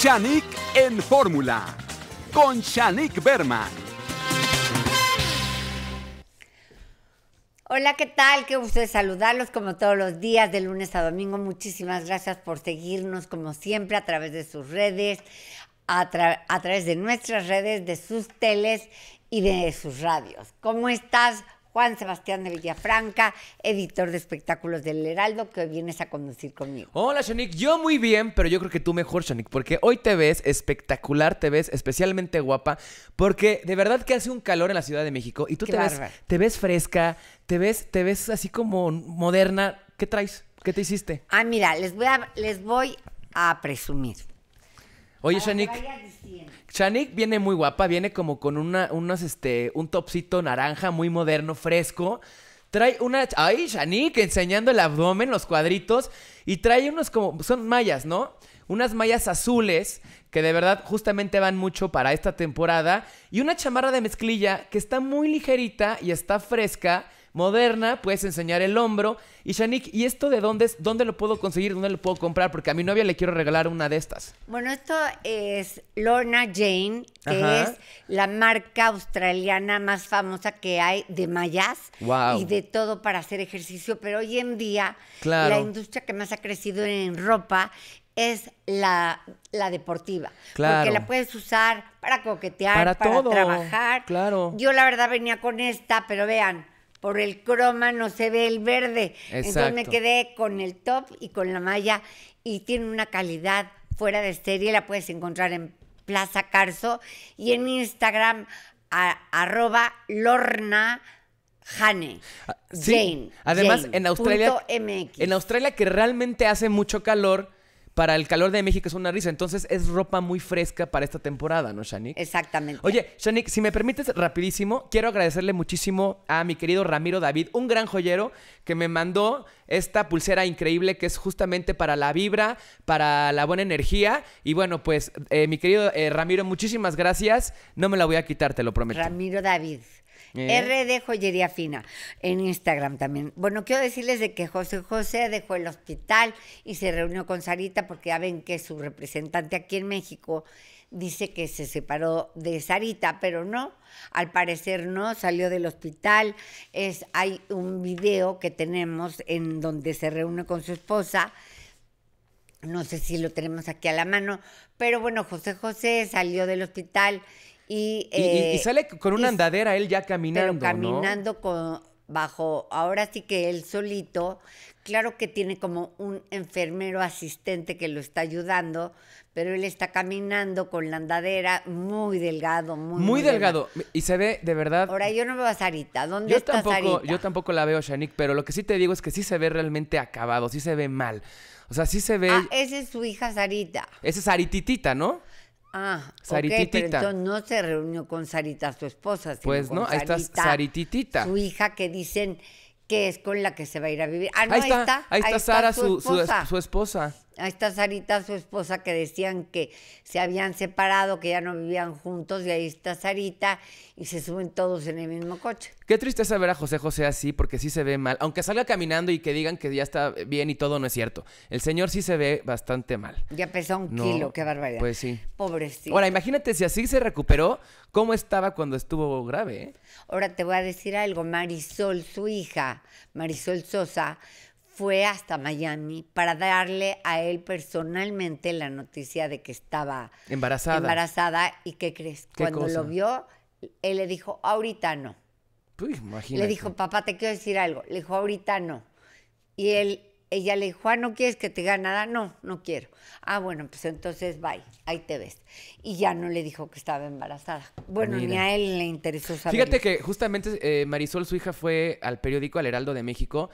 Shanik en Fórmula con Shanik Berman. Hola, ¿qué tal? Qué gusto saludarlos como todos los días, de lunes a domingo. Muchísimas gracias por seguirnos como siempre a través de sus redes, a través de nuestras redes, de sus teles y de sus radios. ¿Cómo estás? Juan Sebastián de Villafranca, editor de espectáculos del Heraldo, que hoy vienes a conducir conmigo. Hola, Shonique. Yo muy bien, pero yo creo que tú mejor, Shanik, porque hoy te ves espectacular, te ves especialmente guapa, porque de verdad que hace un calor en la Ciudad de México y tú te ves, te ves fresca, te ves, te ves así como moderna. ¿Qué traes? ¿Qué te hiciste? Ah, mira, les voy a, les voy a presumir. Oye, Shanik. Shanik viene muy guapa, viene como con una, unos, este, un topsito naranja muy moderno, fresco. Trae una. ¡Ay, Shanik! Enseñando el abdomen, los cuadritos. Y trae unos como. Son mallas, ¿no? Unas mallas azules que de verdad justamente van mucho para esta temporada. Y una chamarra de mezclilla que está muy ligerita y está fresca moderna, puedes enseñar el hombro. Y Shanik, ¿y esto de dónde es? ¿Dónde lo puedo conseguir? ¿Dónde lo puedo comprar? Porque a mi novia le quiero regalar una de estas. Bueno, esto es Lorna Jane, que es la marca australiana más famosa que hay de mayas y de todo para hacer ejercicio. Pero hoy en día, la industria que más ha crecido en ropa es la, deportiva. Claro. Porque la puedes usar para coquetear, para, trabajar. Claro. Yo la verdad venía con esta, pero vean por el croma no se ve el verde. Entonces me quedé con el top y con la malla y tiene una calidad fuera de serie, la puedes encontrar en Plaza Carso y en Instagram arroba lorna. Jane. Ah, Jane. Además, en Australia. En Australia que realmente hace mucho calor, para el calor de México es una risa. Entonces es ropa muy fresca para esta temporada, ¿no, Shanik? Exactamente. Oye, Shanik, si me permites rapidísimo, quiero agradecerle muchísimo a mi querido Ramiro David, un gran joyero que me mandó esta pulsera increíble que es justamente para la vibra, para la buena energía. Y bueno, pues eh, mi querido eh, Ramiro, muchísimas gracias. No me la voy a quitar, te lo prometo. Ramiro David. ¿Eh? RD Joyería Fina en Instagram también. Bueno, quiero decirles de que José José dejó el hospital y se reunió con Sarita porque ya ven que su representante aquí en México dice que se separó de Sarita, pero no, al parecer no, salió del hospital. Es, hay un video que tenemos en donde se reúne con su esposa. No sé si lo tenemos aquí a la mano, pero bueno, José José salió del hospital y, eh, sale con una andadera él ya caminando. Pero caminando con, bajo, ahora sí que él solito, claro que tiene como un enfermero asistente que lo está ayudando, pero él está caminando con la andadera muy delgado, muy, muy delgado. Y se ve de verdad. Ahora yo no veo a Sarita, ¿dónde yo está Sarita? Yo tampoco la veo, Shanik, pero lo que sí te digo es que sí se ve realmente acabado, sí se ve mal. O sea, sí se ve. Ah, esa es su hija Sarita. Esa es Sarititita, ¿no? Ah, Sarititita. entonces no se reunió con Sarita, su esposa. Sino pues no, con ahí está Sarititita. Su hija que dicen que es con la que se va a ir a vivir. Ah, no, ahí, está, ahí está, Sara, Su, su esposa. Ahí está Sarita, su esposa, que decían que se habían separado, que ya no vivían juntos, y ahí está Sarita, y se suben todos en el mismo coche. Qué tristeza ver a José José así, porque sí se ve mal. Aunque salga caminando y que digan que ya está bien y todo, no es cierto. El señor sí se ve bastante mal. Ya pesa un kilo, qué barbaridad. Pues sí. Pobrecito. Ahora, imagínate si así se recuperó, ¿cómo estaba cuando estuvo grave? Eh? Ahora te voy a decir algo. Marisol, su hija, Marisol Sosa, fue hasta Miami para darle a él personalmente la noticia de que estaba embarazada. y qué crees? Cuando lo vio, él le dijo, "Ahorita no." Uy, pues, le dijo, "Papá, te quiero decir algo." Le dijo, "Ahorita no." Y él ella le dijo, ah, ¿no quieres que te diga nada? No, no quiero. Ah, bueno, pues entonces bye, ahí te ves. Y ya no le dijo que estaba embarazada. Bueno, ni a él le interesó saber. Fíjate que justamente eh, Marisol, su hija, fue al periódico El Heraldo de México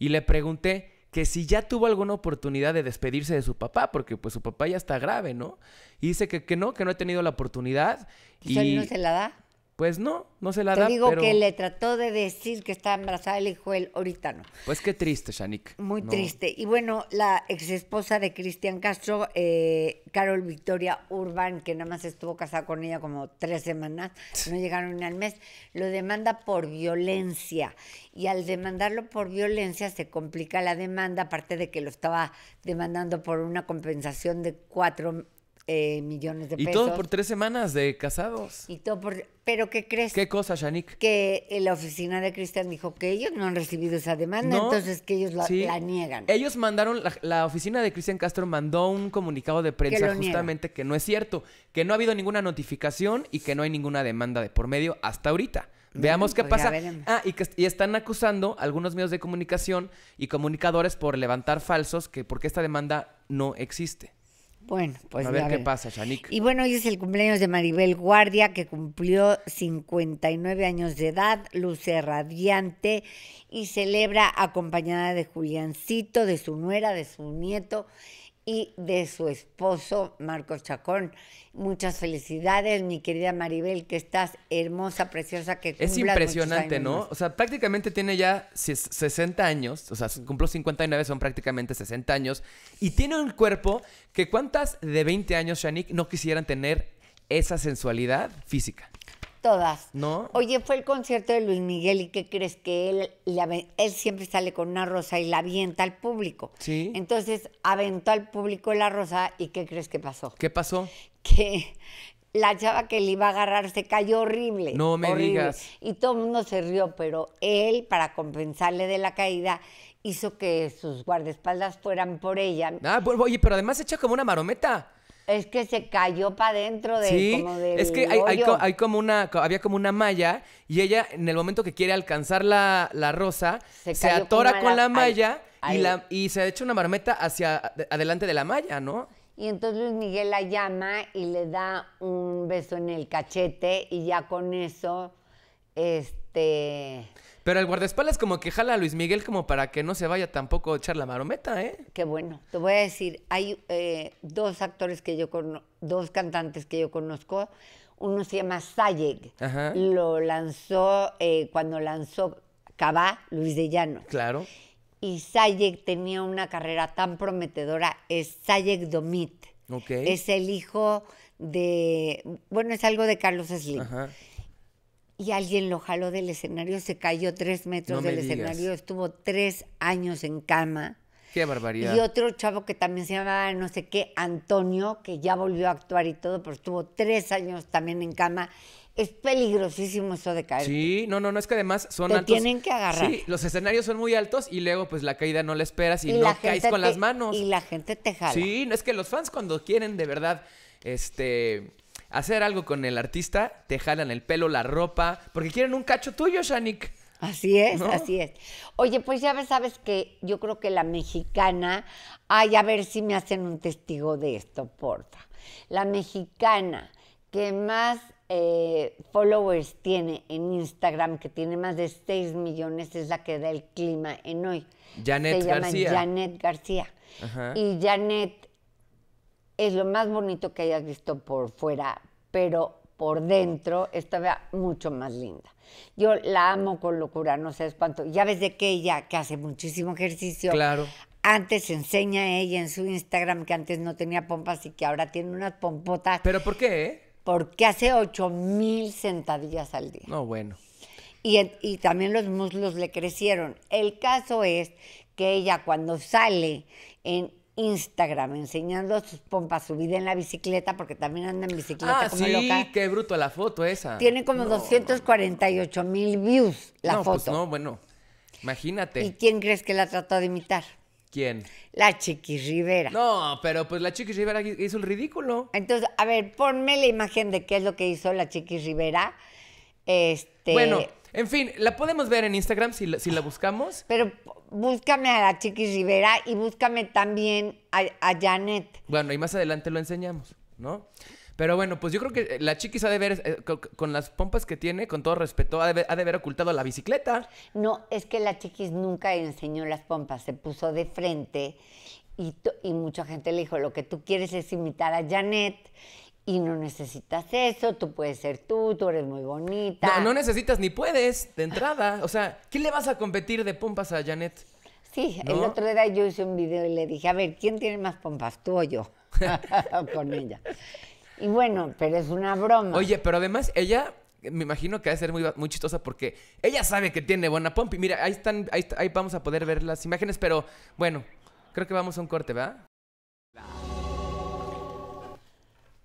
y le pregunté que si ya tuvo alguna oportunidad de despedirse de su papá, porque pues su papá ya está grave, ¿no? Y dice que, que no, que no ha tenido la oportunidad. ¿Y, y... no se la da? Pues no, no se la da. Te digo que le trató de decir que está embarazada el hijo él, ahorita no. Pues qué triste, Shanik. Muy triste. Y bueno, la ex esposa de Cristian Castro, eh, Carol Victoria Urban, que nada más estuvo casada con ella como tres semanas, no llegaron ni al mes, lo demanda por violencia. Y al demandarlo por violencia se complica la demanda, aparte de que lo estaba demandando por una compensación de cuatro eh, millones de pesos. Y todo por tres semanas de casados. Y todo por... ¿Pero qué crees? ¿Qué cosa, Yannick Que la oficina de Cristian dijo que ellos no han recibido esa demanda, entonces que ellos la, niegan. Ellos mandaron, la, oficina de Cristian Castro mandó un comunicado de prensa justamente que no es cierto, que no ha habido ninguna notificación y que no hay ninguna demanda de por medio hasta ahorita. Veamos qué pues pasa. Ah, y, están acusando algunos medios de comunicación y comunicadores por levantar falsos que porque esta demanda no existe. Bueno, pues Y bueno, hoy es el cumpleaños de Maribel Guardia, que cumplió 59 años de edad, luce radiante y celebra acompañada de Juliancito, de su nuera, de su nieto y de su esposo Marcos Chacón. Muchas felicidades, mi querida Maribel, que estás hermosa, preciosa, que Es impresionante, ¿no? O sea, prácticamente tiene ya 60 años, o sea, cumplió 59, son prácticamente 60 años, y tiene un cuerpo que cuántas de 20 años, Shanique, no quisieran tener esa sensualidad física. Todas. ¿No? Oye, fue el concierto de Luis Miguel y ¿qué crees? Que él, él siempre sale con una rosa y la avienta al público. Sí. Entonces aventó al público la rosa y ¿qué crees que pasó? ¿Qué pasó? Que la chava que le iba a agarrar se cayó horrible. No me digas. Y todo el mundo se rió, pero él, para compensarle de la caída, hizo que sus guardaespaldas fueran por ella. Ah, oye, pero además echa como una marometa. Es que se cayó para adentro de. Sí, es que hay, como una, había como una malla y ella, en el momento que quiere alcanzar la, rosa, se, atora con, la, malla y, La, y se echa una marmeta hacia adelante de la malla, ¿no? Y entonces Luis Miguel la llama y le da un beso en el cachete y ya con eso, este... Pero el guardaespaldas como que jala a Luis Miguel como para que no se vaya tampoco a echar la marometa, ¿eh? Qué bueno. Te voy a decir, hay eh, dos actores que yo conozco, dos cantantes que yo conozco. Uno se llama Sayeg. Ajá. Lo lanzó eh, cuando lanzó Cabá, Luis de Llano. Claro. Y Sayeg tenía una carrera tan prometedora. Es Sayeg Domit. Okay. Es el hijo de, bueno, es algo de Carlos Slim. Ajá y alguien lo jaló del escenario, se cayó tres metros del escenario, estuvo tres años en cama. Qué barbaridad. Y otro chavo que también se llamaba no sé qué, Antonio, que ya volvió a actuar y todo, pero estuvo tres años también en cama. Es peligrosísimo eso de caer. Sí, no, no, no, es que además son te altos. tienen que agarrar. Sí, los escenarios son muy altos y luego pues la caída no la esperas y, no caes con las manos. Y la gente te jala. Sí, no es que los fans cuando quieren de verdad este hacer algo con el artista, te jalan el pelo, la ropa, porque quieren un cacho tuyo, Shanik. Así es, así es. Oye, pues ya sabes que yo creo que la mexicana, ay, a ver si me hacen un testigo de esto, porfa. La mexicana que más eh, followers tiene en Instagram, que tiene más de 6 millones, es la que da el clima en hoy. Janet Se llama Janet García. Ajá. Y Janet es lo más bonito que hayas visto por fuera, pero por dentro estaba mucho más linda. Yo la amo con locura, no sé cuánto. Ya ves de que ella, que hace muchísimo ejercicio. Claro. Antes enseña a ella en su Instagram que antes no tenía pompas y que ahora tiene unas pompotas. ¿Pero por qué? Eh? Porque hace 8 mil sentadillas al día. No, bueno. Y, y también los muslos le crecieron. El caso es que ella cuando sale en, Instagram enseñando sus pompas, su vida en la bicicleta, porque también andan en bicicleta ah, sí, qué bruto la foto esa. Tiene como 248 mil views la pues foto. Pues no, bueno, imagínate. ¿Y quién crees que la trató de imitar? ¿Quién? La Chiqui Rivera. No, pero pues la Chiqui Rivera hizo el ridículo. Entonces, a ver, ponme la imagen de qué es lo que hizo la Chiqui Rivera. Este... Bueno, en fin, la podemos ver en Instagram si la, buscamos. Pero búscame a la Chiquis Rivera y búscame también a, Janet. Bueno, y más adelante lo enseñamos, ¿no? Pero bueno, pues yo creo que eh, la Chiquis ha de ver, eh, con, las pompas que tiene, con todo respeto, ha de, haber ocultado la bicicleta. No, es que la Chiquis nunca enseñó las pompas, se puso de frente y, y mucha gente le dijo, lo que tú quieres es imitar a Janet y no necesitas eso, tú puedes ser tú, tú eres muy bonita. No, no necesitas ni puedes, de entrada. O sea, ¿quién le vas a competir de pompas a Janet? Sí, el otro día yo hice un video y le dije, a ver, ¿quién tiene más pompas, tú o yo? Con ella. Y bueno, pero es una broma. Oye, pero además ella me imagino que va a ser muy, chistosa porque ella sabe que tiene buena pompa. Y mira, ahí están, ahí, ahí vamos a poder ver las imágenes, pero bueno, creo que vamos a un corte, ¿verdad?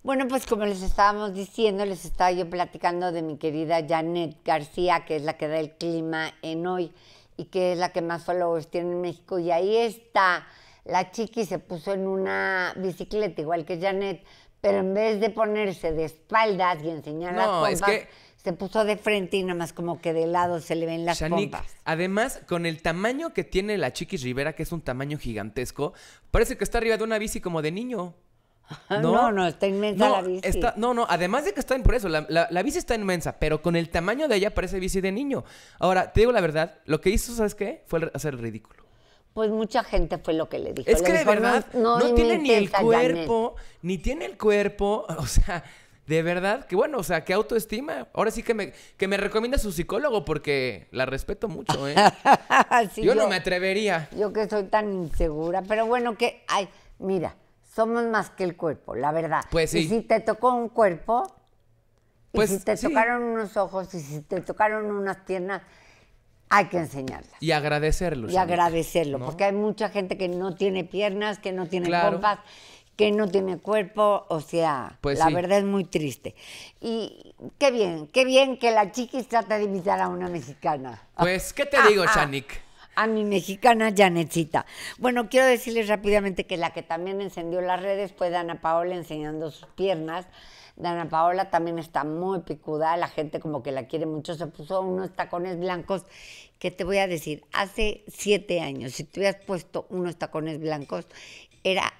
Bueno, pues como les estábamos diciendo, les estaba yo platicando de mi querida Janet García, que es la que da el clima en hoy y que es la que más followers tiene en México. Y ahí está, la chiqui se puso en una bicicleta, igual que Janet, pero en vez de ponerse de espaldas y enseñar las pompas, se puso de frente y nada más como que de lado se le ven las pompas. Además, con el tamaño que tiene la chiqui Rivera, que es un tamaño gigantesco, parece que está arriba de una bici como de niño. No, no, está inmensa no, la bici. no, no, además de que está por eso, la, bici está inmensa, pero con el tamaño de ella parece bici de niño. Ahora, te digo la verdad, lo que hizo, ¿sabes qué? Fue hacer el ridículo. Pues mucha gente fue lo que le dijo. Es que de verdad, no, tiene ni el cuerpo, ni tiene el cuerpo, o sea, de verdad, que bueno, o sea, que autoestima. Ahora sí que me, que me recomienda su psicólogo porque la respeto mucho, ¿eh? yo, yo, no me atrevería. Yo que soy tan insegura, pero bueno, que, ay, mira somos más que el cuerpo, la verdad. Pues sí. Y si te tocó un cuerpo, y pues si te tocaron unos ojos, y si te tocaron unas piernas, hay que enseñarlas. Y agradecerlo. Y agradecerlo, porque hay mucha gente que no tiene piernas, que no tiene claro. que no tiene cuerpo, o sea, pues la verdad es muy triste. Y qué bien, qué bien que la chiquis trata de imitar a una mexicana. Pues, ¿qué te ah, digo, ah. Shanik? a mi mexicana Janetcita. Bueno, quiero decirles rápidamente que la que también encendió las redes fue Dana Paola enseñando sus piernas. Dana Paola también está muy picuda, la gente como que la quiere mucho, se puso unos tacones blancos, que te voy a decir, hace siete años, si tú hubieras puesto unos tacones blancos, era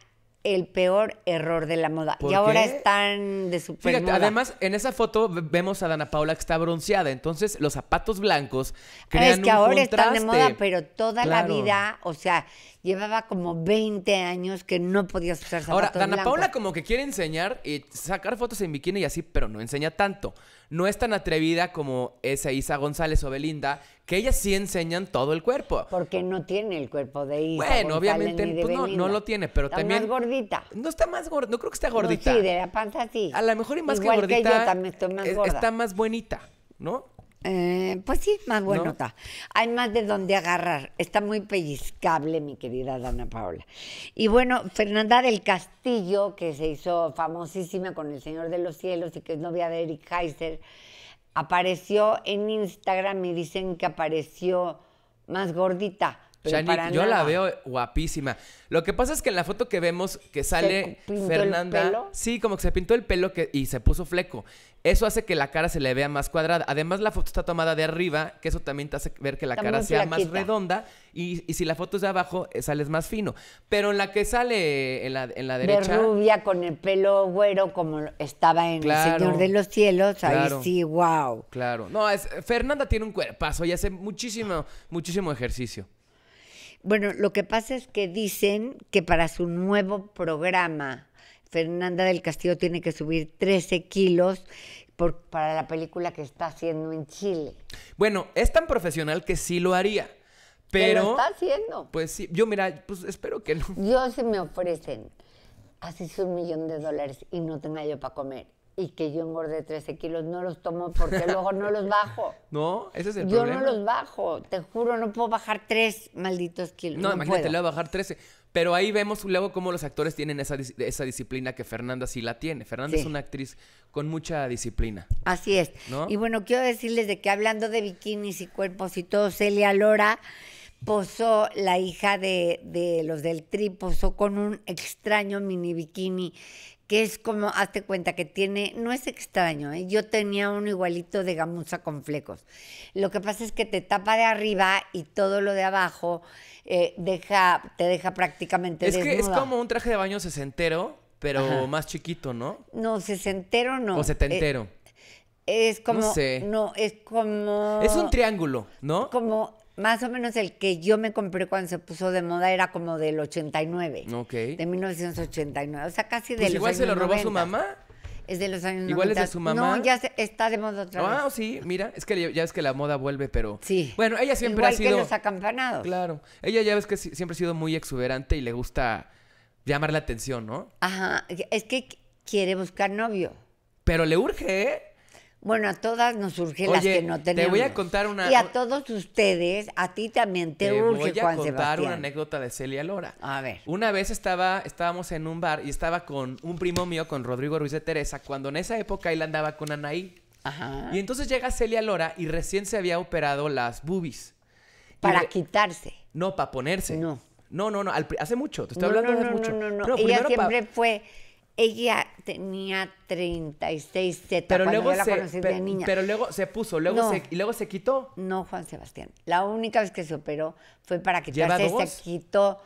el peor error de la moda. Y ahora están de super Fíjate, además, en esa foto vemos a Dana Paula que está bronceada. Entonces, los zapatos blancos crean Es que ahora están de moda, pero toda la vida, o sea, llevaba como 20 años que no podía usar Ahora, Dana Paula como que quiere enseñar y sacar fotos en bikini y así, pero no enseña tanto. No es tan atrevida como esa Isa González o Belinda, que ellas sí enseñan todo el cuerpo. Porque no tiene el cuerpo de Isa Bueno, obviamente pues no, no lo tiene, pero está también... más gordita. No está más gordita, no creo que esté gordita. No, sí, de la panza sí. A lo mejor y más que gordita... yo también más eh, gorda. Está más bonita, ¿no? Eh, pues sí, más buena nota, Hay más de donde agarrar. Está muy pellizcable, mi querida Ana Paola. Y bueno, Fernanda del Castillo, que se hizo famosísima con El Señor de los Cielos y que es novia de Eric Heiser, apareció en Instagram y dicen que apareció más gordita yo la veo guapísima. Lo que pasa es que en la foto que vemos que sale Fernanda. Sí, como que se pintó el pelo y se puso fleco. Eso hace que la cara se le vea más cuadrada. Además, la foto está tomada de arriba, que eso también te hace ver que la cara sea más redonda. Y, si la foto es de abajo, eh, sales más fino. Pero en la que sale eh, en la, derecha De rubia con el pelo güero como estaba en El Señor de los Cielos, ahí sí, wow. Claro. No, es, Fernanda tiene un paso y hace muchísimo, muchísimo ejercicio. Bueno, lo que pasa es que dicen que para su nuevo programa, Fernanda del Castillo tiene que subir 13 kilos para la película que está haciendo en Chile. Bueno, es tan profesional que sí lo haría. Pero. ¿Lo está haciendo? Pues sí. Yo, mira, pues espero que no. Yo, si me ofrecen así un millón de dólares y no tenga yo para comer y que yo de 13 kilos, no los tomo porque luego no los bajo. No, ese es el problema. Yo no los bajo, te juro, no puedo bajar 3 malditos kilos. No, imagínate, le voy a bajar 13. Pero ahí vemos luego cómo los actores tienen esa, disciplina que Fernanda sí la tiene. Fernanda es una actriz con mucha disciplina. Así es. Y bueno, quiero decirles de que hablando de bikinis y cuerpos y todo, Celia Lora posó, la hija de, de los del TRI, posó con un extraño mini bikini que es como, hazte cuenta que tiene, no es extraño, ¿eh? yo tenía uno igualito de gamuza con flecos. Lo que pasa es que te tapa de arriba y todo lo de abajo eh, deja, te deja prácticamente es desnuda. Es que es como un traje de baño sesentero, pero más chiquito, ¿no? No, sesentero no. O setentero. Eh, es como. No, sé. no, es como. Es un triángulo, ¿no? Como más o menos el que yo me compré cuando se puso de moda era como del 89. Ok. De 1989. O sea, casi pues de pues igual se lo robó su mamá. Es de los años Igual es de su mamá. No, ya está de moda otra vez. Ah, sí, mira, es que ya es que la moda vuelve, pero Sí. bueno, ella siempre ha sido que los acampanados. Claro. Ella ya ves que siempre ha sido muy exuberante y le gusta llamar la atención, ¿no? Ajá. Es que quiere buscar novio. Pero le urge, ¿eh? Bueno, a todas nos surgen las que no tenemos. Te voy a contar una. Y a todos ustedes, a ti también te, urge te voy a contar una anécdota de Celia Lora. A ver. Una vez estaba, estábamos en un bar y estaba con un primo mío, con Rodrigo Ruiz de Teresa, cuando en esa época él andaba con Anaí. Ajá. Y entonces llega Celia Lora y recién se había operado las boobies. Para quitarse. No, para ponerse. No. No, no, no. hace mucho. Te estoy hablando de mucho. No, no, no. Ella siempre fue ella tenía 36 Z pero luego yo la conocí de niña. Pero luego se puso, luego se, y luego se quitó. No, Juan Sebastián. La única vez que se operó fue para quitarse, se quitó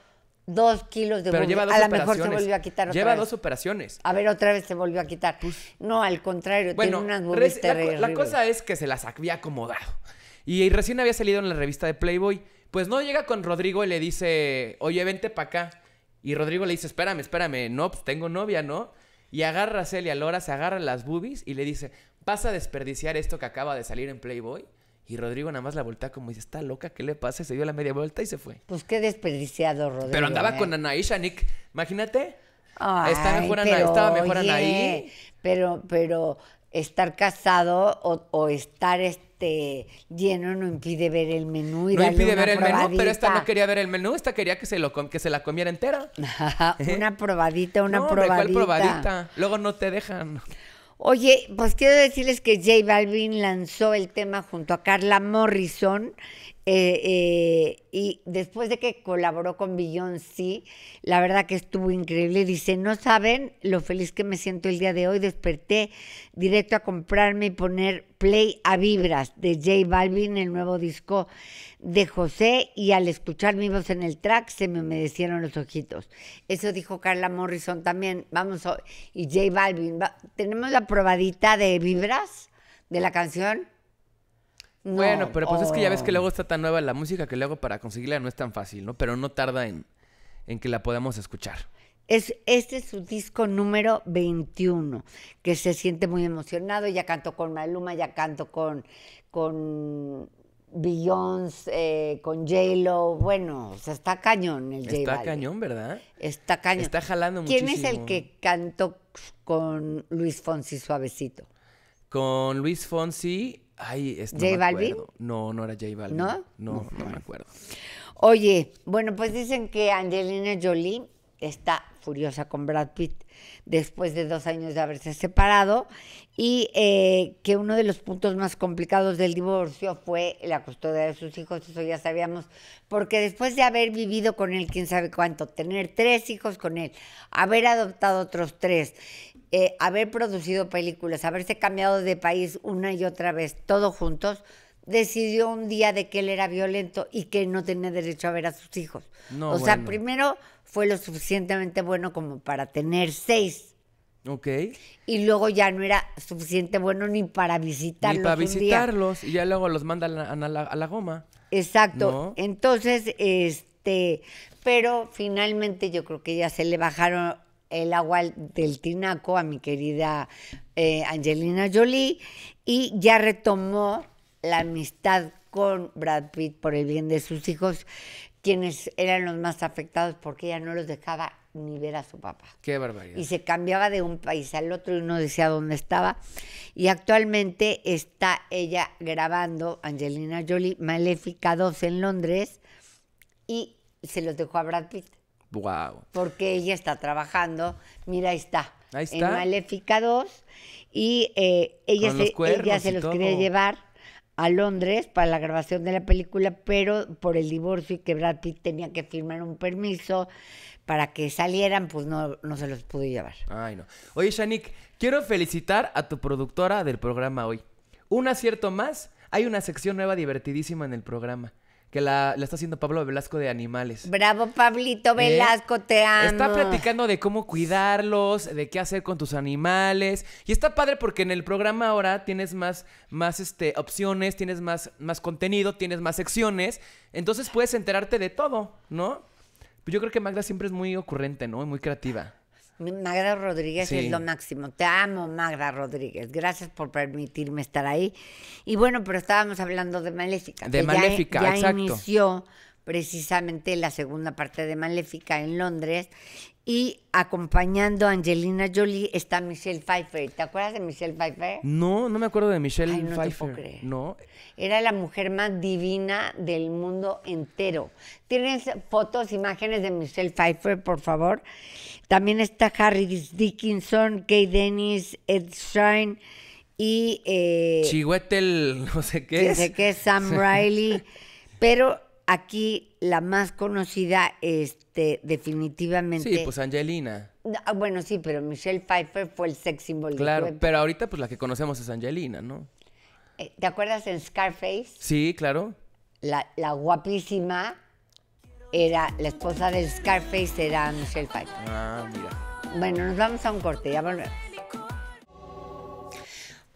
dos kilos de pero lleva dos a lo mejor se volvió a quitar otra lleva dos operaciones a ver otra vez se volvió a quitar pues, no al contrario tiene unas res, la, la, cosa es que se las había acomodado y, y, recién había salido en la revista de Playboy pues no llega con Rodrigo y le dice oye vente para acá y Rodrigo le dice, espérame, espérame, no, pues tengo novia, ¿no? Y agarra a Celia Lora, se agarra las boobies y le dice, ¿vas a desperdiciar esto que acaba de salir en Playboy? Y Rodrigo nada más la voltea como dice, está loca, ¿qué le pasa? Se dio la media vuelta y se fue. Pues qué desperdiciado, Rodrigo. Pero andaba ¿eh? con Anaí Nick. imagínate. estaba mejor, pero, mejor Anaí. Pero, pero estar casado o, estar... Este, este, lleno no impide ver el menú y No impide ver el menú, pero esta no quería ver el menú, esta quería que se lo que se la comiera entera. una probadita, una probadita. ¿cuál probadita? Luego no te dejan. Oye, pues quiero decirles que J Balvin lanzó el tema junto a Carla Morrison eh, eh, y después de que colaboró con sí, la verdad que estuvo increíble. Dice, no saben lo feliz que me siento el día de hoy. Desperté directo a comprarme y poner play a vibras de J Balvin, el nuevo disco de José. Y al escuchar mi voz en el track, se me humedecieron los ojitos. Eso dijo Carla Morrison también. Vamos, y J Balvin. ¿Tenemos la probadita de vibras de la canción? bueno, pero pues es que ya ves que oh. luego está tan nueva la música que luego para conseguirla no es tan fácil, ¿no? Pero no tarda en, que la podamos escuchar. Es, este es su disco número 21, que se siente muy emocionado. Ya canto con Maluma, ya canto con, con Beyoncé, eh, con J-Lo. Bueno, o sea, está cañón el j Está cañón, ¿verdad? Está cañón. Está jalando muchísimo. ¿Quién es el que cantó con Luis Fonsi suavecito? Con Luis Fonsi ¿Jay no no, no era Jay Balvin. ¿No? No, me acuerdo. Oye, bueno, pues dicen que Angelina Jolie está furiosa con Brad Pitt después de dos años de haberse separado y eh, que uno de los puntos más complicados del divorcio fue la custodia de sus hijos, eso ya sabíamos, porque después de haber vivido con él quién sabe cuánto, tener tres hijos con él, haber adoptado otros tres eh, haber producido películas, haberse cambiado de país una y otra vez, todos juntos, decidió un día de que él era violento y que no tenía derecho a ver a sus hijos. o sea, primero fue lo suficientemente bueno como para tener seis. Ok. Y luego ya no era suficiente bueno ni para visitarlos. Ni para visitarlos. Y ya luego los mandan a, la, goma. Exacto. Entonces, este, pero finalmente yo creo que ya se le bajaron el agua del tinaco a mi querida eh, Angelina Jolie y ya retomó la amistad con Brad Pitt por el bien de sus hijos, quienes eran los más afectados porque ella no los dejaba ni ver a su papá. Qué barbaridad. Y se cambiaba de un país al otro y no decía dónde estaba. Y actualmente está ella grabando, Angelina Jolie, Maléfica 2 en Londres y se los dejó a Brad Pitt. Porque ella está trabajando, mira, ahí está. Ahí En Maléfica 2. Y eh, ella, se, los quería llevar a Londres para la grabación de la película, pero por el divorcio y que Brad Pitt tenía que firmar un permiso para que salieran, pues no, no se los pudo llevar. Ay, no. Oye, Shanik, quiero felicitar a tu productora del programa hoy. Un acierto más. Hay una sección nueva divertidísima en el programa que la, está haciendo Pablo Velasco de animales. Bravo, Pablito ¿Eh? Velasco, te amo. Está platicando de cómo cuidarlos, de qué hacer con tus animales. Y está padre porque en el programa ahora tienes más, más este, opciones, tienes más, más contenido, tienes más secciones. Entonces puedes enterarte de todo, ¿no? Pues yo creo que Magda siempre es muy ocurrente, ¿no? Muy creativa. Magda Rodríguez es lo máximo. Te amo, Magda Rodríguez. Gracias por permitirme estar ahí. Y bueno, pero estábamos hablando de Maléfica. De Maléfica, ya exacto precisamente la segunda parte de Maléfica en Londres. Y acompañando a Angelina Jolie está Michelle Pfeiffer. ¿Te acuerdas de Michelle Pfeiffer? No, no me acuerdo de Michelle Pfeiffer. no Pfeiffer. No. Era la mujer más divina del mundo entero. ¿Tienes fotos, imágenes de Michelle Pfeiffer, por favor? También está Harris Dickinson, Kay Dennis, Ed Shine y. Eh, Chihuetel, no sé qué. No sé qué, Sam Riley. Pero aquí la más conocida, este, definitivamente. Sí, pues Angelina. Ah, bueno, sí, pero Michelle Pfeiffer fue el sex symbol. Claro, pero ahorita pues la que conocemos es Angelina, ¿no? Eh, ¿Te acuerdas en Scarface? Sí, claro. La, la guapísima era, la esposa del Scarface era Michelle Pfeiffer. Ah, mira. Bueno, nos vamos a un corte, ya volvemos.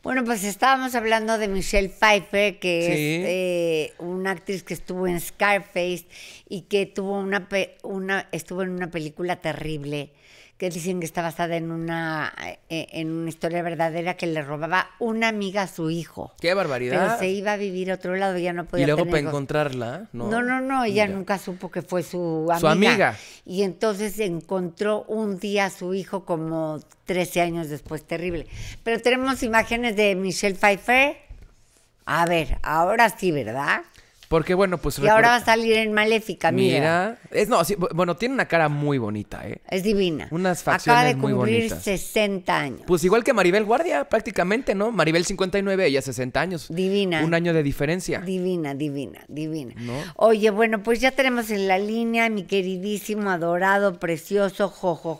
Bueno, pues estábamos hablando de Michelle Pfeiffer, que es eh, una actriz que estuvo en Scarface y que tuvo una, una estuvo en una película terrible que dicen que está basada en una, eh, en una historia verdadera que le robaba una amiga a su hijo. ¡Qué barbaridad! Pero se iba a vivir a otro lado, ya no podía. Y luego para encontrarla, ¿no? No, no, no, ella nunca supo que fue su amiga. Su amiga. Y entonces encontró un día a su hijo como 13 años después, terrible. Pero tenemos imágenes de Michelle Pfeiffer. A ver, ahora sí, ¿verdad? Porque bueno, pues... Y ahora va a salir en Maléfica, mira. Mira, es, no, bueno, tiene una cara muy bonita, ¿eh? Es divina. Unas facciones Acaba de cumplir 60 años. Pues igual que Maribel Guardia, prácticamente, ¿no? Maribel 59, ella 60 años. Divina. Un año de diferencia. Divina, divina, divina. Oye, bueno, pues ya tenemos en la línea mi queridísimo, adorado, precioso, jo, jo,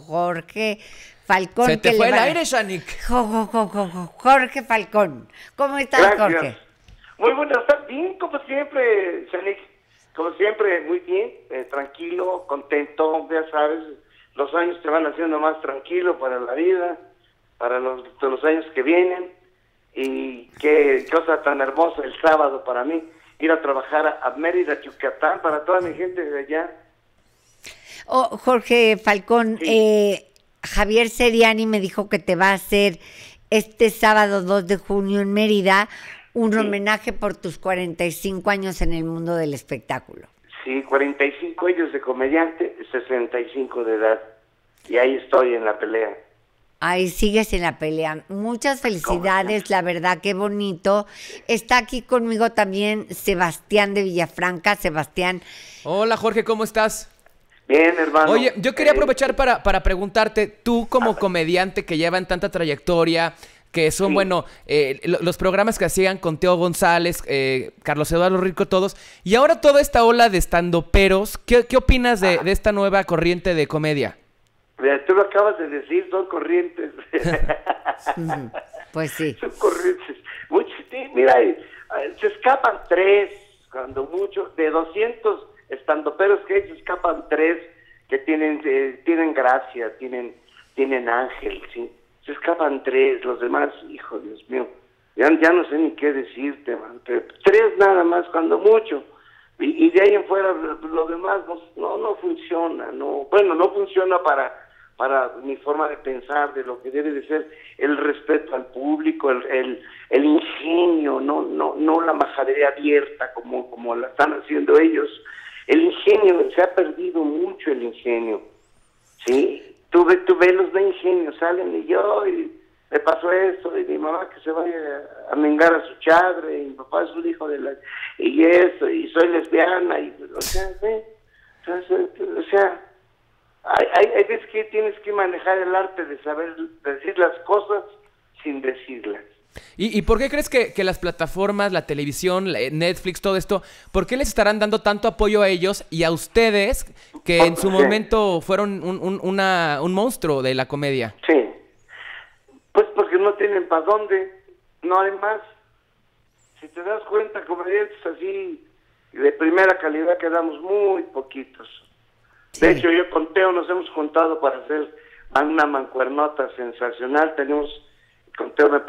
Jorge. Falcón. Se te fue el aire, Shanik. Jo, jo, jo, Jorge Falcón. ¿Cómo estás, Jorge? Muy buenas tardes, bien como siempre, Como siempre, muy bien, eh, tranquilo, contento, ya sabes, los años te van haciendo más tranquilo para la vida, para los, los años que vienen. Y qué cosa tan hermosa el sábado para mí, ir a trabajar a, Mérida, Yucatán, para toda mi gente de allá. Oh, Jorge Falcón, eh, Javier Seriani me dijo que te va a hacer este sábado 2 de junio en Mérida un homenaje por tus 45 años en el mundo del espectáculo. Sí, 45 años de comediante, 65 de edad. Y ahí estoy en la pelea. Ahí sigues en la pelea. Muchas felicidades, la verdad, qué bonito. Está aquí conmigo también Sebastián de Villafranca. Sebastián. Hola Jorge, ¿cómo estás? Bien, hermano. Oye, yo quería eh, aprovechar para, para preguntarte, tú como comediante que lleva en tanta trayectoria, que son, bueno, eh, los programas que hacían con Teo González, eh, Carlos Eduardo Rico, todos. Y ahora toda esta ola de estandoperos, ¿qué, qué opinas de, esta nueva corriente de comedia? tú lo acabas de decir, son corrientes. pues sí. Son corrientes. mira, eh, se escapan tres, cuando muchos de 200 estandoperos que hay, se escapan tres que tienen, tienen gracia, tienen, tienen ángel, ¿sí? se escapan tres, los demás, hijo, Dios mío, ya, ya no sé ni qué decirte, tres nada más, cuando mucho. Y, de ahí en fuera lo demás no, no, funciona, no, bueno, no funciona para, para mi forma de pensar, de lo que debe de ser el respeto al público, el, ingenio, no, no, no la majadería abierta como, como la están haciendo ellos. El ingenio, se ha perdido mucho el ingenio. ¿sí? tú, tú los de ingenio, salen y yo, y me pasó esto, y mi mamá que se vaya a mengar a su chadre, y mi papá es un hijo de la... y eso, y soy lesbiana, y, o sea, o sea, hay, hay veces que tienes que manejar el arte de saber decir las cosas sin decirlas. ¿Y, por qué crees que, las plataformas, la televisión, eh, Netflix, todo esto, por qué les estarán dando tanto apoyo a ellos y a ustedes que en su momento fueron un, monstruo de la comedia? Sí, pues porque no tienen para dónde, no hay más. Si te das cuenta, comediantes así de primera calidad quedamos muy poquitos. De hecho, yo con Teo nos hemos contado para hacer una mancuernota sensacional. Tenemos Conteo me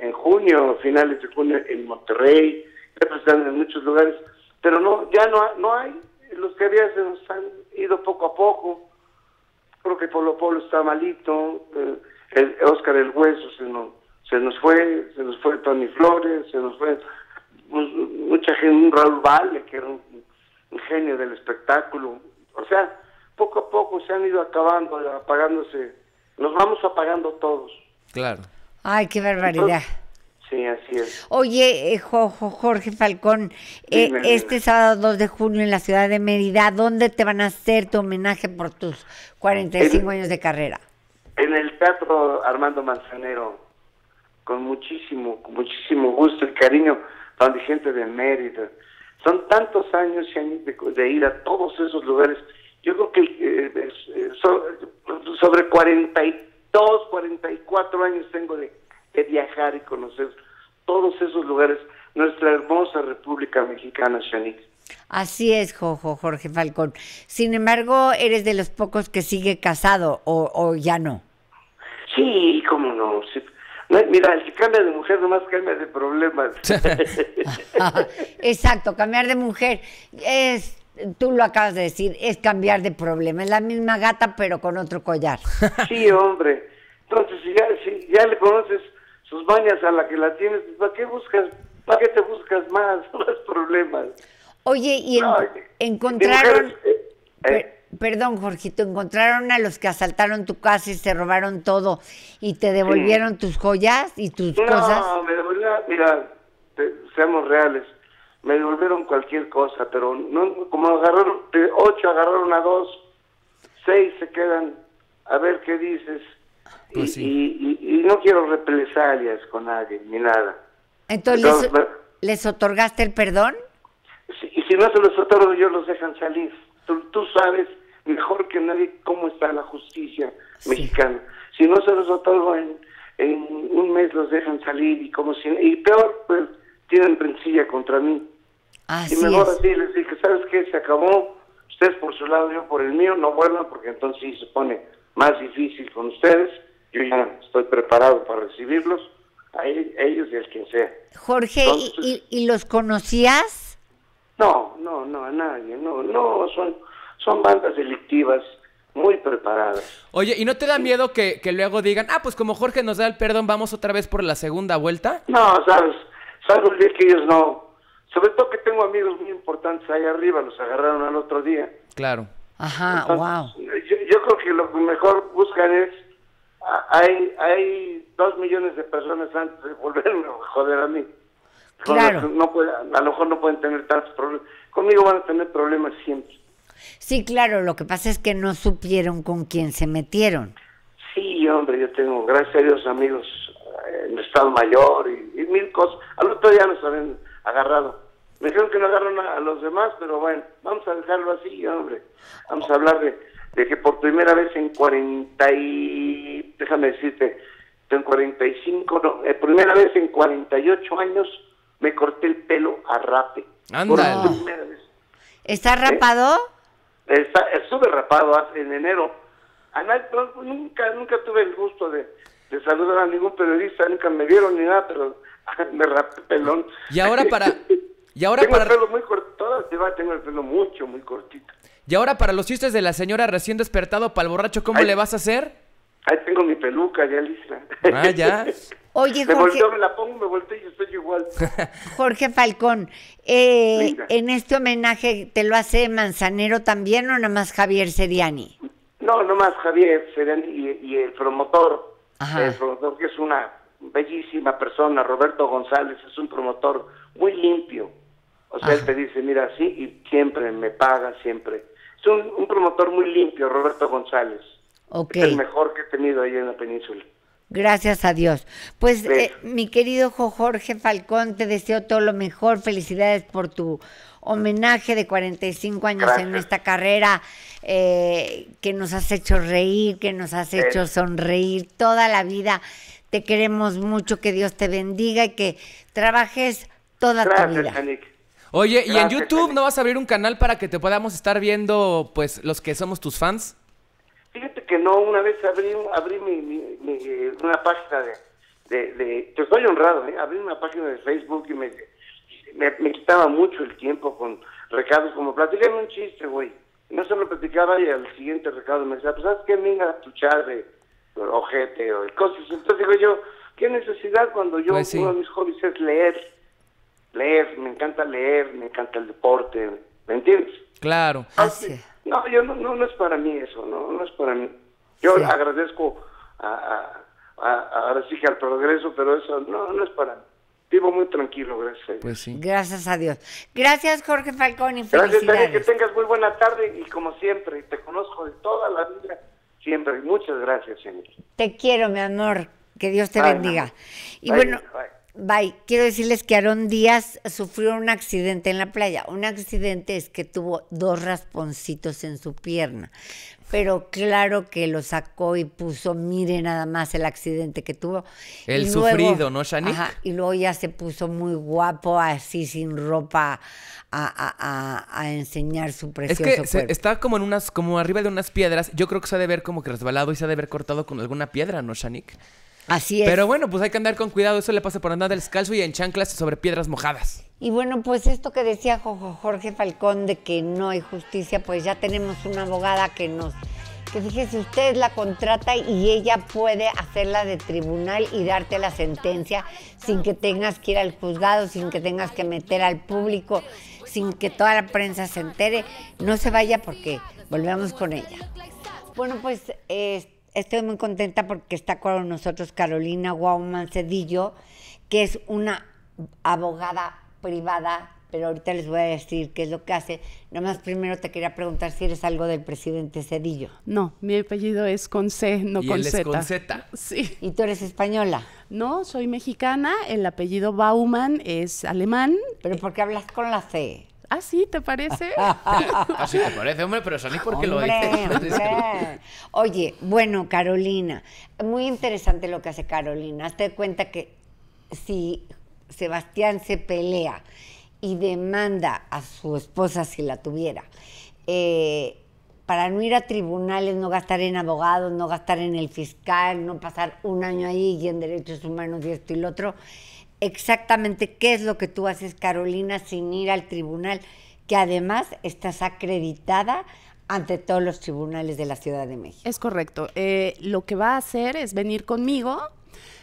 en, junio, finales de junio en Monterrey, Representan en muchos lugares, pero no, ya no, no hay, los que había se nos han ido poco a poco, creo que Polo Polo está malito, eh, Oscar el Hueso se nos, se nos fue, se nos fue Tony Flores, se nos fue mucha gente, Raúl Valle, que era un genio del espectáculo, o sea, poco a poco se han ido acabando, apagándose, nos vamos apagando todos. Claro. Ay, qué barbaridad. Sí, así es. Oye, eh, Jorge Falcón, eh, este sábado 2 de junio en la ciudad de Mérida, ¿dónde te van a hacer tu homenaje por tus 45 años de carrera? En el Teatro Armando Manzanero, con muchísimo, muchísimo gusto y cariño donde gente de Mérida. Son tantos años y años de, ir a todos esos lugares. Yo creo que eh, sobre 43 y 44 años tengo de, viajar y conocer todos esos lugares, nuestra hermosa República Mexicana, Shanique. Así es, Jojo, Jorge Falcón. Sin embargo, eres de los pocos que sigue casado o, ya no. Sí, cómo no. mira, el que cambia de mujer nomás cambia de problemas. Exacto, cambiar de mujer. Es tú lo acabas de decir, es cambiar de problema. Es la misma gata, pero con otro collar. Sí, hombre. Entonces, si ya, si ya le conoces sus bañas a la que la tienes, pues, ¿para qué buscas? ¿Para qué te buscas más, los problemas? Oye, y encontraron... Eh, eh. perdón, Jorgito, encontraron a los que asaltaron tu casa y se robaron todo y te devolvieron tus joyas y tus cosas. No, me devolvieron, mira, seamos reales me devolvieron cualquier cosa, pero como agarraron, ocho agarraron a dos, seis se quedan, a ver qué dices. Pues y, no quiero represalias con nadie, ni nada. Entonces, ¿les, otorgaste el perdón? y si no se los otorgo, yo los dejan salir. Tú, tú sabes mejor que nadie cómo está la justicia mexicana. Si no se los otorgo en, un mes, los dejan salir y como si... Y peor, pues tienen rencilla contra mí y mejor así les dije, ¿sabes qué? Se acabó, ustedes por su lado, yo por el mío, no vuelvan porque entonces sí se pone más difícil con ustedes. Yo ya estoy preparado para recibirlos, a ellos y el quien sea. Jorge, ¿y, los conocías? No, no, no, a nadie, no, no, son, son bandas delictivas muy preparadas. Oye, ¿y no te da miedo que, que, luego digan, ah, pues como Jorge nos da el perdón, vamos otra vez por la segunda vuelta? No, sabes, sabes el que ellos no, sobre todo que tengo amigos muy importantes ahí arriba, los agarraron al otro día. Claro. Ajá, wow. Yo, creo que lo que mejor buscan es, hay, hay dos millones de personas antes de volverme a joder a mí. Claro. no a lo mejor no pueden tener tantos problemas. Conmigo van a tener problemas siempre. Sí, claro, lo que pasa es que no supieron con quién se metieron. Sí, hombre, yo tengo, gracias a Dios, amigos eh, en Estado Mayor y, mil cosas. Al otro día no saben agarrado. Me dijeron que no agarran a, los demás, pero bueno, vamos a dejarlo así, hombre. Vamos a hablar de, que por primera vez en 40 y... déjame decirte, en 45, no, eh, primera vez en 48 años me corté el pelo a rape. Anda. ¿Está ¿Eh? rapado? estuve rapado en enero. nunca, nunca tuve el gusto de, de saludar a ningún periodista, nunca me vieron ni nada, pero me rapé pelón. Y ahora para... Y ahora tengo para... el pelo muy corto, tengo el pelo mucho, muy cortito. Y ahora para los chistes de la señora recién despertado, para el borracho, ¿cómo le vas a hacer? Ahí tengo mi peluca ya lista. Ah, ya. Oye, Jorge... Me volteo, me la pongo, me volteo y estoy igual. Jorge Falcón, eh, en este homenaje, ¿te lo hace Manzanero también o nada más Javier Seriani? No, nomás Javier Seriani y, el promotor. El promotor que es una bellísima persona, Roberto González, es un promotor muy limpio. O sea, él te dice, mira, sí, y siempre me paga, siempre. Es un, promotor muy limpio, Roberto González. el mejor que he tenido ahí en la península. Gracias a Dios. Pues eh, mi querido Jorge Falcón, te deseo todo lo mejor. Felicidades por tu homenaje de 45 años en esta carrera eh, que nos has hecho reír, que nos has hecho sonreír toda la vida. Te queremos mucho, que Dios te bendiga y que trabajes toda tu vida. Oye, ¿y en YouTube no vas a abrir un canal para que te podamos estar viendo, pues, los que somos tus fans? Fíjate que no, una vez abrí, abrí mi, una página de, Te pues, estoy honrado, ¿eh? Abrí una página de Facebook y me, quitaba mucho el tiempo con recados como, platícame un chiste, güey. No se platicaba y al siguiente recado me decía, pues, ¿sabes qué? Venga tu chave? ojete o cosas. Entonces digo yo, ¿qué necesidad cuando yo, pues uno de mis hobbies es leer? Leer, me encanta leer, me encanta el deporte, ¿me entiendes? Claro. Ah, Así, No, yo no, no, es para mí eso, no, es para mí. Yo agradezco a, a, ahora sí que al progreso, pero eso no, no es para mí. Vivo muy tranquilo, gracias a Dios. Pues gracias a Dios. Gracias, Jorge Falcón, y Gracias, que tengas muy buena tarde y como siempre, te conozco de toda la vida Muchas gracias, señor. Te quiero, mi amor. Que Dios te bendiga. Y bueno, Bye. Quiero decirles que Aarón Díaz sufrió un accidente en la playa. Un accidente es que tuvo dos rasponcitos en su pierna. Pero claro que lo sacó y puso, mire nada más el accidente que tuvo. El sufrido, ¿no, Shani? y luego ya se puso muy guapo, así sin ropa, a, enseñar su precioso Es que está como en unas, como arriba de unas piedras. Yo creo que se ha de ver como que resbalado y se ha de ver cortado con alguna piedra, ¿no, Shanique? Así es. Pero bueno, pues hay que andar con cuidado. Eso le pasa por andar descalzo y en chanclas sobre piedras mojadas. Y bueno, pues esto que decía Jorge Falcón de que no hay justicia, pues ya tenemos una abogada que nos. Que si usted la contrata y ella puede hacerla de tribunal y darte la sentencia sin que tengas que ir al juzgado, sin que tengas que meter al público, sin que toda la prensa se entere. No se vaya porque volvemos con ella. Bueno, pues. este... Estoy muy contenta porque está con nosotros Carolina Guauman Cedillo, que es una abogada privada, pero ahorita les voy a decir qué es lo que hace. Nomás primero te quería preguntar si eres algo del presidente Cedillo. No, mi apellido es con C, no con Z. con Z. Sí. ¿Y tú eres española? No, soy mexicana, el apellido Bauman es alemán. ¿Pero por qué hablas con la C? Ah, sí, ¿te parece? Así ah, te parece, hombre, pero salís porque lo dices. Oye, bueno, Carolina, muy interesante lo que hace Carolina. Hazte cuenta que si Sebastián se pelea y demanda a su esposa si la tuviera, eh, para no ir a tribunales, no gastar en abogados, no gastar en el fiscal, no pasar un año ahí y en derechos humanos y esto y lo otro, exactamente qué es lo que tú haces, Carolina, sin ir al tribunal, que además estás acreditada ante todos los tribunales de la Ciudad de México. Es correcto. Eh, lo que va a hacer es venir conmigo.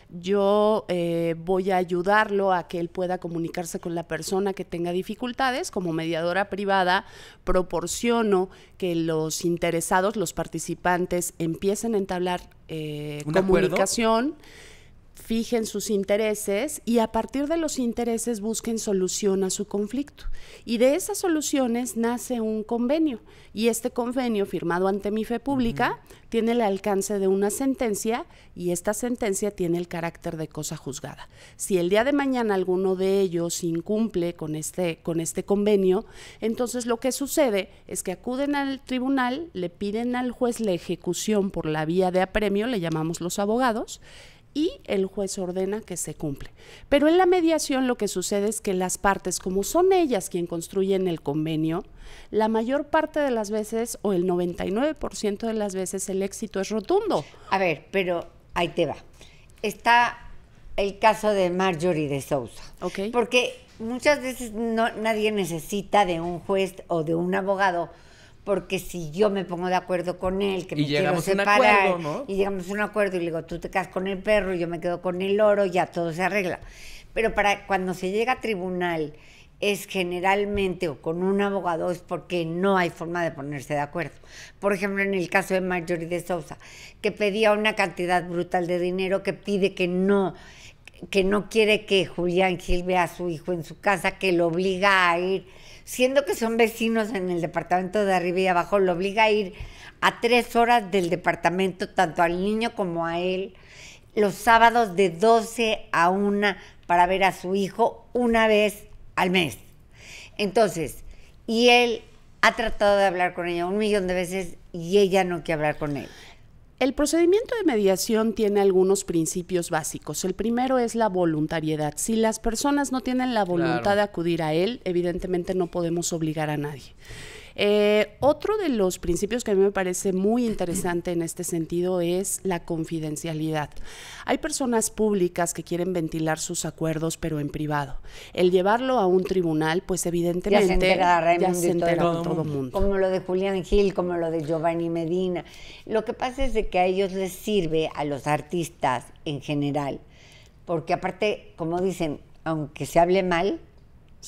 Yo eh, voy a ayudarlo a que él pueda comunicarse con la persona que tenga dificultades. Como mediadora privada, proporciono que los interesados, los participantes, empiecen a entablar eh, comunicación fijen sus intereses y a partir de los intereses busquen solución a su conflicto. Y de esas soluciones nace un convenio y este convenio firmado ante mi fe pública tiene el alcance de una sentencia y esta sentencia tiene el carácter de cosa juzgada. Si el día de mañana alguno de ellos incumple con este, con este convenio, entonces lo que sucede es que acuden al tribunal, le piden al juez la ejecución por la vía de apremio, le llamamos los abogados, y el juez ordena que se cumple. Pero en la mediación lo que sucede es que las partes, como son ellas quien construyen el convenio, la mayor parte de las veces o el 99% de las veces el éxito es rotundo. A ver, pero ahí te va. Está el caso de Marjorie de Sousa. Porque muchas veces no, nadie necesita de un juez o de un abogado porque si yo me pongo de acuerdo con él, que y me quiero separar, acuerdo, ¿no? y llegamos a un acuerdo y le digo, tú te quedas con el perro, yo me quedo con el oro, ya todo se arregla. Pero para cuando se llega a tribunal es generalmente o con un abogado es porque no hay forma de ponerse de acuerdo. Por ejemplo, en el caso de Marjorie de Sousa, que pedía una cantidad brutal de dinero que pide que no que no quiere que Julián Gil vea a su hijo en su casa, que lo obliga a ir siendo que son vecinos en el departamento de arriba y abajo, lo obliga a ir a tres horas del departamento, tanto al niño como a él, los sábados de 12 a 1 para ver a su hijo una vez al mes. Entonces, y él ha tratado de hablar con ella un millón de veces y ella no quiere hablar con él. El procedimiento de mediación tiene algunos principios básicos. El primero es la voluntariedad. Si las personas no tienen la voluntad de acudir a él, evidentemente no podemos obligar a nadie. Eh, otro de los principios que a mí me parece muy interesante en este sentido es la confidencialidad. Hay personas públicas que quieren ventilar sus acuerdos, pero en privado. El llevarlo a un tribunal, pues evidentemente se entera, todo, el mundo. Como lo de Julián Gil, como lo de Giovanni Medina. Lo que pasa es de que a ellos les sirve, a los artistas en general, porque aparte, como dicen, aunque se hable mal,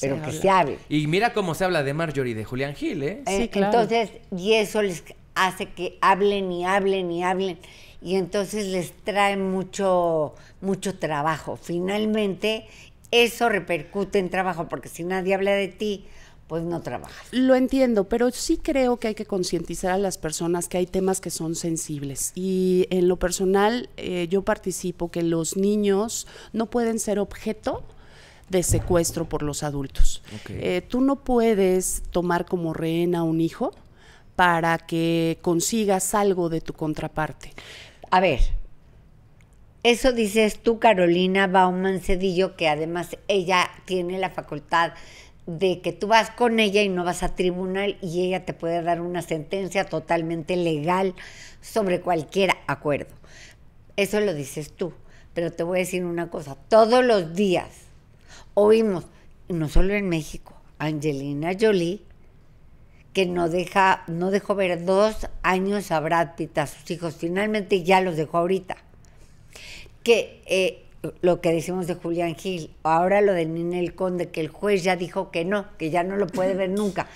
pero que se hable. Y mira cómo se habla de Marjorie de Julián Gil, ¿eh? ¿eh? sí, claro. Entonces, y eso les hace que hablen y hablen y hablen. Y entonces les trae mucho, mucho trabajo. Finalmente, eso repercute en trabajo, porque si nadie habla de ti, pues no trabajas. Lo entiendo, pero sí creo que hay que concientizar a las personas que hay temas que son sensibles. Y en lo personal, eh, yo participo que los niños no pueden ser objeto de secuestro por los adultos. Eh, tú no puedes tomar como rehén a un hijo para que consigas algo de tu contraparte. A ver, eso dices tú, Carolina Bauman que además ella tiene la facultad de que tú vas con ella y no vas a tribunal y ella te puede dar una sentencia totalmente legal sobre cualquier acuerdo. Eso lo dices tú, pero te voy a decir una cosa, todos los días oímos, no solo en México, Angelina Jolie, que no, deja, no dejó ver dos años a Brad Pitt, a sus hijos, finalmente ya los dejó ahorita. Que eh, lo que decimos de Julián Gil, ahora lo de Ninel Conde, que el juez ya dijo que no, que ya no lo puede ver nunca.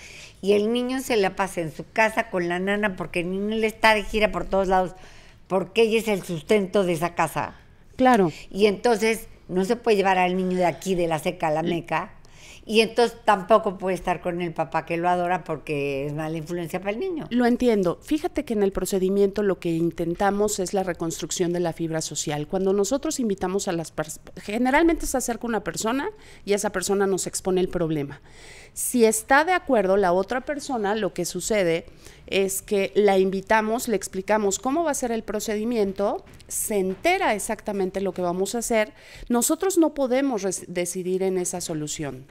Y el niño se la pasa en su casa con la nana porque Ninel está de gira por todos lados, porque ella es el sustento de esa casa. Claro. Y entonces no se puede llevar al niño de aquí, de la seca a la meca. Y entonces tampoco puede estar con el papá que lo adora porque es mala influencia para el niño. Lo entiendo. Fíjate que en el procedimiento lo que intentamos es la reconstrucción de la fibra social. Cuando nosotros invitamos a las personas, generalmente se acerca una persona y esa persona nos expone el problema. Si está de acuerdo la otra persona, lo que sucede es que la invitamos, le explicamos cómo va a ser el procedimiento, se entera exactamente lo que vamos a hacer. Nosotros no podemos decidir en esa solución.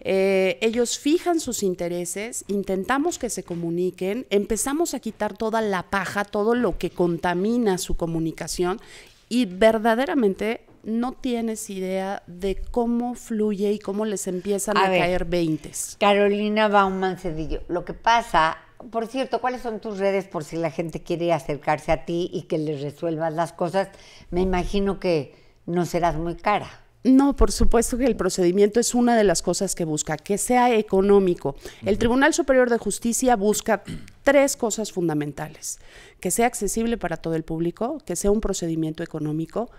Eh, ellos fijan sus intereses, intentamos que se comuniquen, empezamos a quitar toda la paja, todo lo que contamina su comunicación y verdaderamente no tienes idea de cómo fluye y cómo les empiezan a, caer ver, caer veintes. Carolina un Cedillo, lo que pasa, por cierto, ¿cuáles son tus redes por si la gente quiere acercarse a ti y que les resuelvas las cosas? Me imagino que no serás muy cara. No, por supuesto que el procedimiento es una de las cosas que busca, que sea económico. El Tribunal Superior de Justicia busca tres cosas fundamentales, que sea accesible para todo el público, que sea un procedimiento económico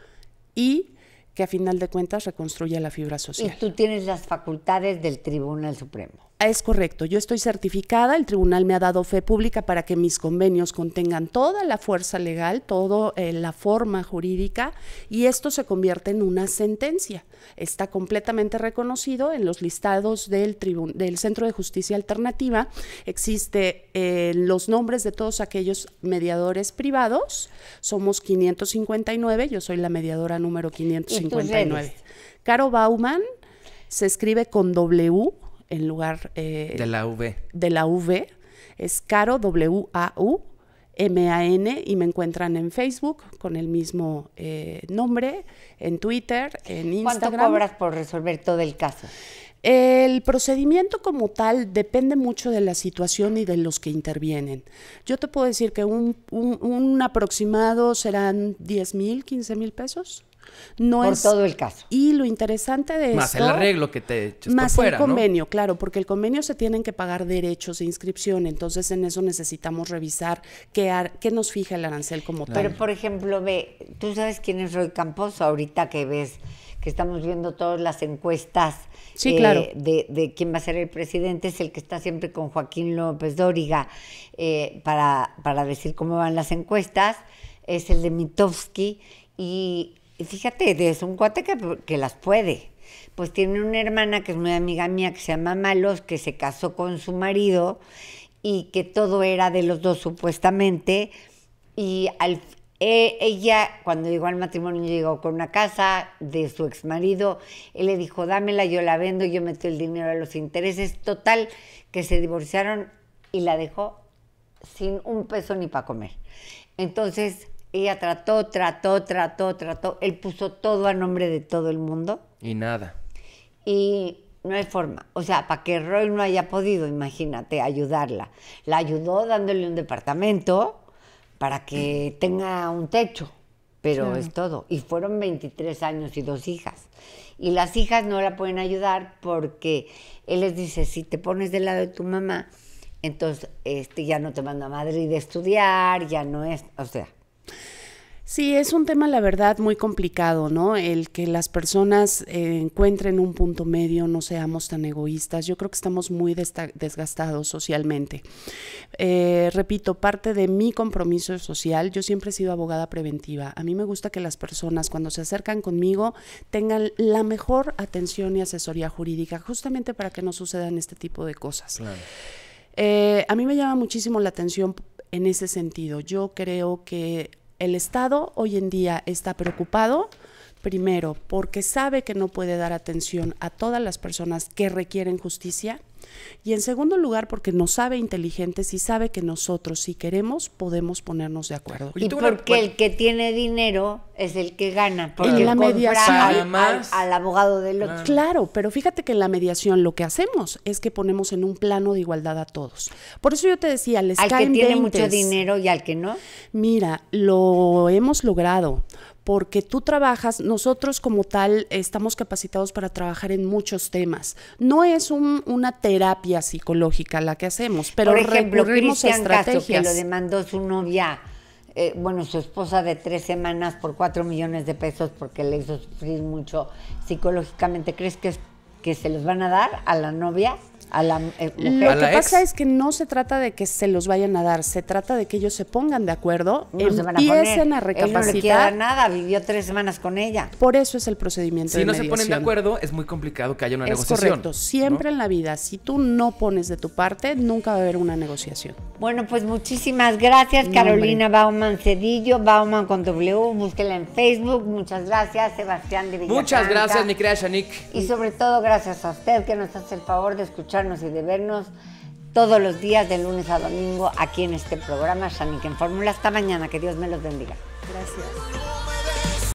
y que a final de cuentas reconstruye la fibra social. Y tú tienes las facultades del Tribunal Supremo. Es correcto, yo estoy certificada, el tribunal me ha dado fe pública para que mis convenios contengan toda la fuerza legal, toda eh, la forma jurídica y esto se convierte en una sentencia. Está completamente reconocido en los listados del, del Centro de Justicia Alternativa, existe eh, los nombres de todos aquellos mediadores privados, somos 559, yo soy la mediadora número 559. Caro Bauman se escribe con W en lugar eh, de la V. De la V. Es Caro W-A-U. M-A-N y me encuentran en Facebook con el mismo eh, nombre, en Twitter, en Instagram. ¿Cuánto cobras por resolver todo el caso? El procedimiento como tal depende mucho de la situación y de los que intervienen. Yo te puedo decir que un, un, un aproximado serán 10 mil, 15 mil pesos. No por es, todo el caso. Y lo interesante de más Más el arreglo que te Más el convenio, claro, porque el convenio se tienen que pagar derechos de inscripción, entonces en eso necesitamos revisar qué, nos fija el arancel como tal. Pero, por ejemplo, ve, tú sabes quién es Roy Camposo ahorita que ves que estamos viendo todas las encuestas sí, claro. Eh, de, quién va a ser el presidente, es el que está siempre con Joaquín López Dóriga eh, para, para decir cómo van las encuestas, es el de Mitofsky y y fíjate, es un cuate que, las puede. Pues tiene una hermana que es muy amiga mía que se llama Malos, que se casó con su marido y que todo era de los dos supuestamente. Y e, ella, cuando llegó al matrimonio, llegó con una casa de su ex marido. Él le dijo, dámela, yo la vendo, yo meto el dinero a los intereses. Total, que se divorciaron y la dejó sin un peso ni para comer. Entonces, ella trató, trató, trató, trató. Él puso todo a nombre de todo el mundo. Y nada. Y no hay forma. O sea, para que Roy no haya podido, imagínate, ayudarla. La ayudó dándole un departamento para que tenga un techo, pero es todo. Y fueron 23 años y dos hijas. Y las hijas no la pueden ayudar porque él les dice, si te pones del lado de tu mamá, entonces este, ya no te mando a Madrid a estudiar, ya no es, o sea, Sí, es un tema, la verdad, muy complicado, ¿no? El que las personas eh, encuentren un punto medio, no seamos tan egoístas. Yo creo que estamos muy desgastados socialmente. Eh, repito, parte de mi compromiso social, yo siempre he sido abogada preventiva. A mí me gusta que las personas, cuando se acercan conmigo, tengan la mejor atención y asesoría jurídica, justamente para que no sucedan este tipo de cosas. Eh, a mí me llama muchísimo la atención en ese sentido. Yo creo que el Estado hoy en día está preocupado primero porque sabe que no puede dar atención a todas las personas que requieren justicia y en segundo lugar porque no sabe inteligentes y sabe que nosotros si queremos podemos ponernos de acuerdo. Y, porque el que tiene dinero es el que gana, porque la mediación al, abogado del otro. Claro, pero fíjate que en la mediación lo que hacemos es que ponemos en un plano de igualdad a todos. Por eso yo te decía, les al que tiene mucho dinero y al que no. Mira, lo hemos logrado porque tú trabajas, nosotros como tal estamos capacitados para trabajar en muchos temas. No es una terapia psicológica la que hacemos, pero Por ejemplo, recurrimos estrategias. lo demandó su novia, eh, bueno, su esposa de tres semanas por cuatro millones de pesos porque le hizo sufrir mucho psicológicamente. ¿Crees que, que se los van a dar a la novia? Eh, Lo que pasa es que no se trata de que se los vayan a dar, se trata de que ellos se pongan de acuerdo, y empiecen a, a, recapacitar. no le nada, vivió tres semanas con ella. Por eso es el procedimiento. Si no se ponen de acuerdo, es muy complicado que haya una negociación es Correcto, siempre en la vida, si tú no pones de tu parte, nunca va a haber una negociación. Bueno, pues muchísimas gracias, Carolina Bauman Cedillo, Bauman con W, búsquela en Facebook. Muchas gracias, Sebastián de Muchas gracias, mi querida Y sobre todo, gracias a usted que nos hace el favor de escuchar y de vernos todos los días de lunes a domingo aquí en este programa Shanique en Fórmula. Hasta mañana, que Dios me los bendiga. Gracias.